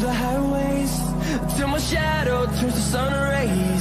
the highways Till my shadow turns to sun rays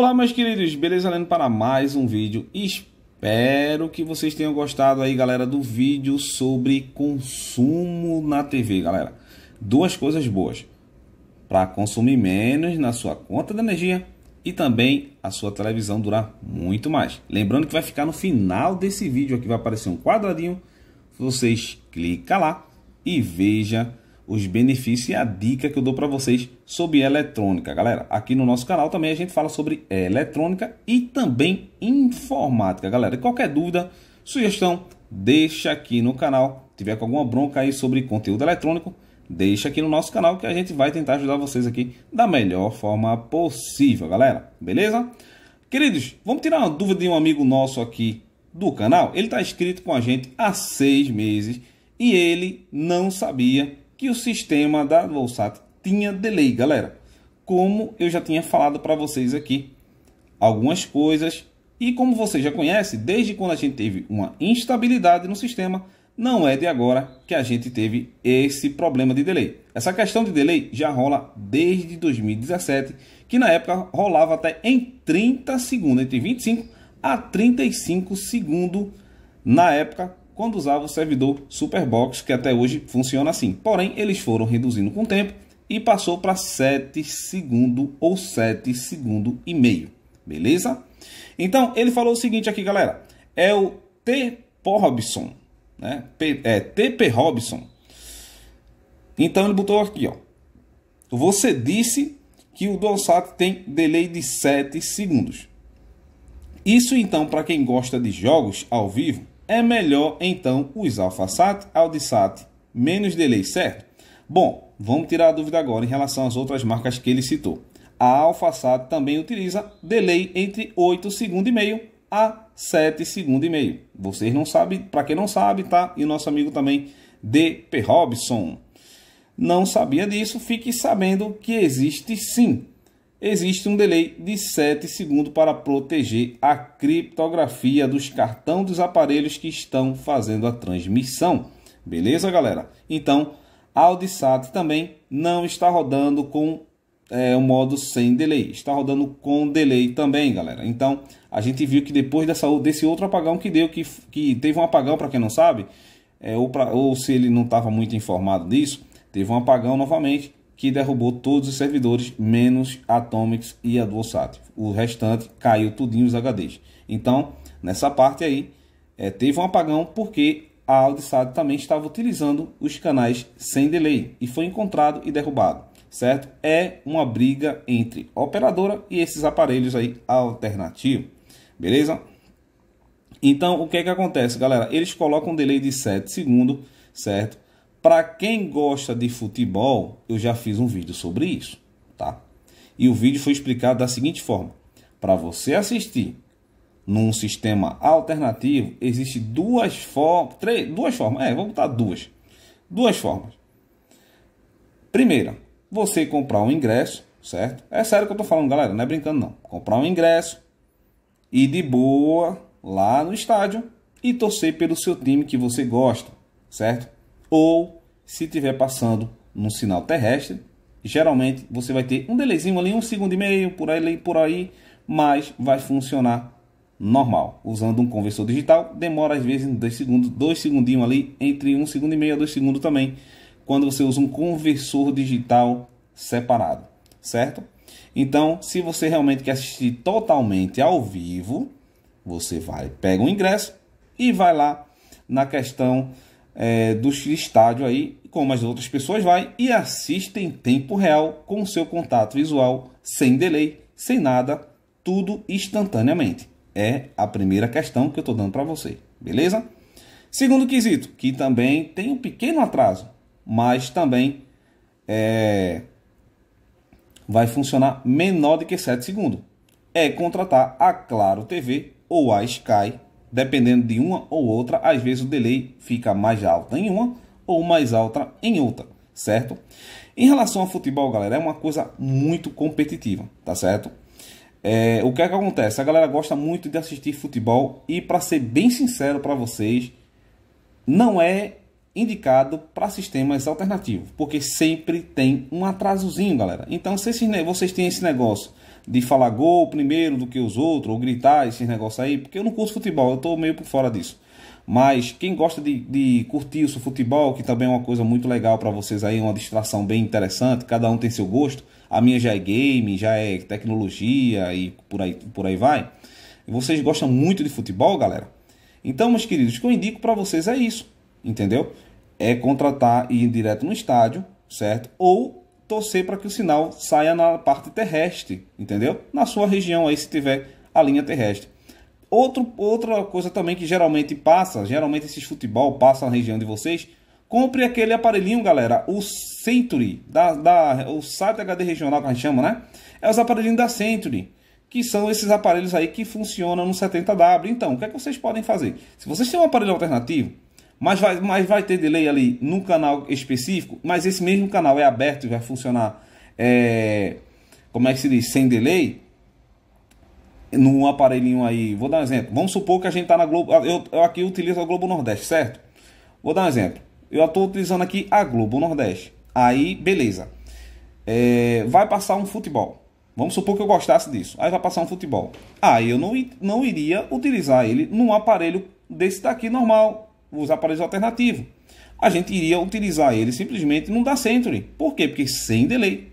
Olá meus queridos, beleza lendo para mais um vídeo. Espero que vocês tenham gostado aí, galera, do vídeo sobre consumo na TV, galera. Duas coisas boas para consumir menos na sua conta de energia e também a sua televisão durar muito mais. Lembrando que vai ficar no final desse vídeo aqui vai aparecer um quadradinho, vocês clica lá e veja os benefícios e a dica que eu dou para vocês sobre eletrônica, galera. Aqui no nosso canal também a gente fala sobre eletrônica e também informática, galera. Qualquer dúvida, sugestão, deixa aqui no canal. Se tiver com alguma bronca aí sobre conteúdo eletrônico, deixa aqui no nosso canal que a gente vai tentar ajudar vocês aqui da melhor forma possível, galera. Beleza? Queridos, vamos tirar uma dúvida de um amigo nosso aqui do canal. Ele está inscrito com a gente há seis meses e ele não sabia que o sistema da Volsat tinha delay, galera. Como eu já tinha falado para vocês aqui algumas coisas e como você já conhece, desde quando a gente teve uma instabilidade no sistema, não é de agora que a gente teve esse problema de delay. Essa questão de delay já rola desde 2017, que na época rolava até em 30 segundos, entre 25 a 35 segundos na época, quando usava o servidor Superbox, que até hoje funciona assim. Porém, eles foram reduzindo com o tempo e passou para 7 segundo ou 7 segundo e meio. Beleza? Então, ele falou o seguinte aqui, galera. É o T. Robson, né? P, é, TP Robson. Então, ele botou aqui, ó. Você disse que o DualSat tem delay de 7 segundos. Isso então, para quem gosta de jogos ao vivo, é melhor então os o FASAT, AUDISAT, menos delay, certo? Bom, vamos tirar a dúvida agora em relação às outras marcas que ele citou. A AlphaSat também utiliza delay entre 8 segundos e meio a 7 segundos e meio. Vocês não sabem, para quem não sabe, tá? E o nosso amigo também DP Robson. Não sabia disso, fique sabendo que existe sim existe um delay de 7 segundos para proteger a criptografia dos cartões dos aparelhos que estão fazendo a transmissão. Beleza, galera? Então, a Audisat também não está rodando com é, o modo sem delay, está rodando com delay também, galera. Então, a gente viu que depois dessa, desse outro apagão que deu, que, que teve um apagão, para quem não sabe, é, ou, pra, ou se ele não estava muito informado disso, teve um apagão novamente que derrubou todos os servidores, menos Atomics e a DualSat. O restante caiu tudinho os HDs. Então, nessa parte aí, é, teve um apagão porque a AudiSat também estava utilizando os canais sem delay e foi encontrado e derrubado, certo? É uma briga entre a operadora e esses aparelhos aí alternativos, beleza? Então, o que é que acontece, galera? Eles colocam um delay de 7 segundos, certo? Para quem gosta de futebol, eu já fiz um vídeo sobre isso, tá? E o vídeo foi explicado da seguinte forma: para você assistir num sistema alternativo, existe duas formas, três, duas formas, é, vamos botar duas. Duas formas. Primeira, você comprar um ingresso, certo? É sério que eu tô falando, galera, não é brincando não. Comprar um ingresso e de boa lá no estádio e torcer pelo seu time que você gosta, certo? ou se estiver passando num sinal terrestre, geralmente você vai ter um delayzinho ali, um segundo e meio, por aí, por aí, mas vai funcionar normal. Usando um conversor digital, demora às vezes dois segundos, dois segundinhos ali, entre um segundo e meio a dois segundos também, quando você usa um conversor digital separado, certo? Então, se você realmente quer assistir totalmente ao vivo, você vai, pega o um ingresso e vai lá na questão é, do estádio aí, como as outras pessoas vai, e assiste em tempo real com seu contato visual, sem delay, sem nada, tudo instantaneamente. É a primeira questão que eu estou dando para você, beleza? Segundo quesito, que também tem um pequeno atraso, mas também é, vai funcionar menor do que 7 segundos. É contratar a Claro TV ou a Sky Dependendo de uma ou outra, às vezes o delay fica mais alta em uma ou mais alta em outra, certo? Em relação ao futebol, galera, é uma coisa muito competitiva, tá certo? É, o que é que acontece? A galera gosta muito de assistir futebol e, para ser bem sincero para vocês, não é indicado para sistemas alternativos, porque sempre tem um atrasozinho, galera. Então, se vocês têm esse negócio de falar gol primeiro do que os outros, ou gritar esses negócios aí, porque eu não curto futebol, eu estou meio por fora disso. Mas quem gosta de, de curtir o seu futebol, que também é uma coisa muito legal para vocês aí, uma distração bem interessante, cada um tem seu gosto. A minha já é game, já é tecnologia e por aí, por aí vai. Vocês gostam muito de futebol, galera? Então, meus queridos, o que eu indico para vocês é isso, entendeu? É contratar e ir direto no estádio, certo? Ou torcer para que o sinal saia na parte terrestre, entendeu? Na sua região aí, se tiver a linha terrestre. Outro, outra coisa também que geralmente passa, geralmente esses futebol passa na região de vocês, compre aquele aparelhinho, galera, o Century, da, da, o site HD regional que a gente chama, né? É os aparelhinhos da Century, que são esses aparelhos aí que funcionam no 70W. Então, o que é que vocês podem fazer? Se vocês têm um aparelho alternativo, mas vai, mas vai ter delay ali num canal específico, mas esse mesmo canal é aberto e vai funcionar, é, como é que se diz, sem delay, num aparelhinho aí. Vou dar um exemplo. Vamos supor que a gente está na Globo, eu, eu aqui utilizo a Globo Nordeste, certo? Vou dar um exemplo. Eu estou utilizando aqui a Globo Nordeste. Aí, beleza. É, vai passar um futebol. Vamos supor que eu gostasse disso. Aí vai passar um futebol. Aí ah, eu não, não iria utilizar ele num aparelho desse daqui normal os aparelhos alternativos. A gente iria utilizar ele simplesmente no da Century. Por quê? Porque sem delay.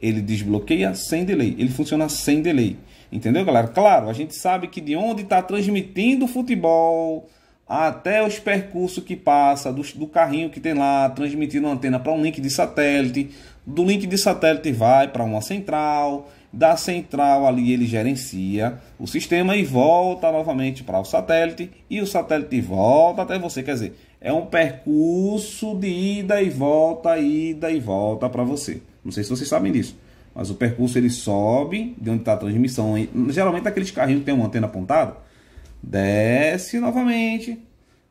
Ele desbloqueia sem delay. Ele funciona sem delay. Entendeu, galera? Claro, a gente sabe que de onde está transmitindo o futebol até os percursos que passa, do, do carrinho que tem lá, transmitindo a antena para um link de satélite, do link de satélite vai para uma central da central ali ele gerencia o sistema e volta novamente para o satélite e o satélite volta até você, quer dizer, é um percurso de ida e volta, ida e volta para você. Não sei se vocês sabem disso, mas o percurso ele sobe de onde está a transmissão, geralmente aqueles carrinhos que tem uma antena apontada, desce novamente,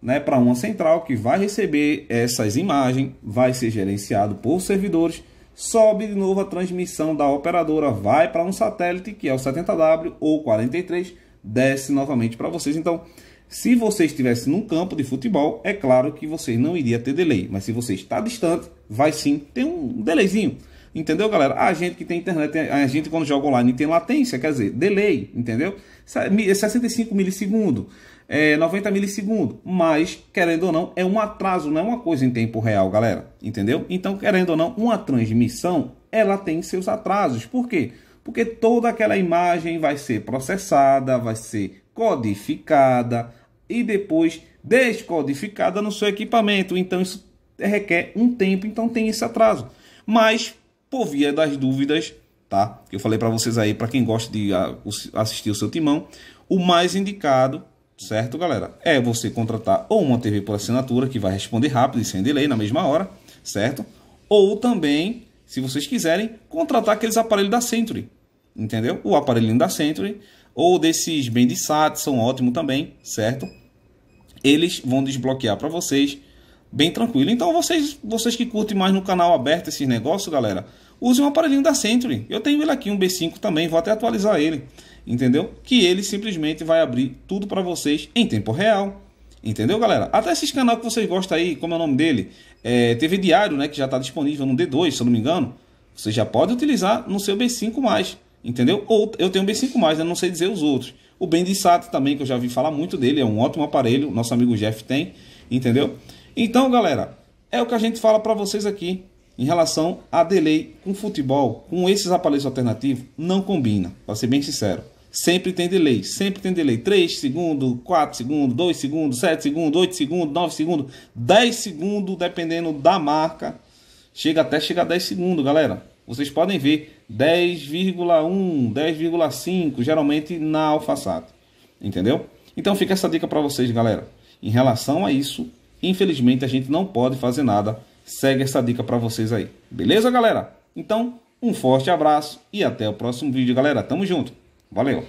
né, para uma central que vai receber essas imagens, vai ser gerenciado por servidores sobe de novo a transmissão da operadora, vai para um satélite que é o 70W ou 43, desce novamente para vocês. Então, se você estivesse num campo de futebol, é claro que você não iria ter delay, mas se você está distante, vai sim ter um delayzinho. Entendeu, galera? A gente que tem internet, a gente quando joga online tem latência, quer dizer, delay, entendeu? 65 milissegundos é, 90 milissegundos. Mas, querendo ou não, é um atraso, não é uma coisa em tempo real, galera. Entendeu? Então, querendo ou não, uma transmissão, ela tem seus atrasos. Por quê? Porque toda aquela imagem vai ser processada, vai ser codificada e depois descodificada no seu equipamento. Então, isso requer um tempo, então tem esse atraso. Mas, por via das dúvidas, tá? Que eu falei para vocês aí, para quem gosta de ah, assistir o seu timão, o mais indicado certo, galera? É você contratar ou uma TV por assinatura que vai responder rápido e sem delay na mesma hora, certo? Ou também, se vocês quiserem, contratar aqueles aparelhos da Century, entendeu? O aparelhinho da Century ou desses Bendisat são ótimos também, certo? Eles vão desbloquear para vocês bem tranquilo. Então vocês, vocês que curtem mais no canal aberto esses negócios, galera, usem um aparelhinho da Century. Eu tenho ele aqui, um B5 também, vou até atualizar ele entendeu? Que ele simplesmente vai abrir tudo para vocês em tempo real. Entendeu, galera? Até esses canal que vocês gostam aí, como é o nome dele, é, TV Diário, né, que já está disponível no D2, se eu não me engano, você já pode utilizar no seu B5+, entendeu? Ou eu tenho B5+, né, não sei dizer os outros. O Bendisat também, que eu já vi falar muito dele, é um ótimo aparelho, nosso amigo Jeff tem, entendeu? Então, galera, é o que a gente fala para vocês aqui em relação a delay com futebol, com esses aparelhos alternativos, não combina, para ser bem sincero sempre tem delay, sempre tem delay. 3 segundos, 4 segundos, 2 segundos, 7 segundos, 8 segundos, 9 segundos, 10 segundos, dependendo da marca. Chega até chegar a 10 segundos, galera. Vocês podem ver 10,1, 10,5, geralmente na alfaçato. Entendeu? Então fica essa dica para vocês, galera. Em relação a isso, infelizmente a gente não pode fazer nada. Segue essa dica para vocês aí. Beleza, galera? Então, um forte abraço e até o próximo vídeo, galera. Tamo junto. Valeu!